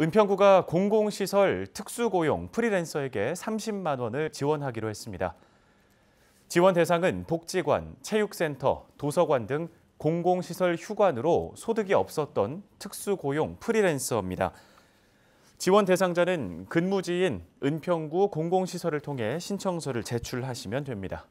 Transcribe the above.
은평구가 공공시설 특수고용 프리랜서에게 30만 원을 지원하기로 했습니다. 지원 대상은 복지관, 체육센터, 도서관 등 공공시설 휴관으로 소득이 없었던 특수고용 프리랜서입니다. 지원 대상자는 근무지인 은평구 공공시설을 통해 신청서를 제출하시면 됩니다.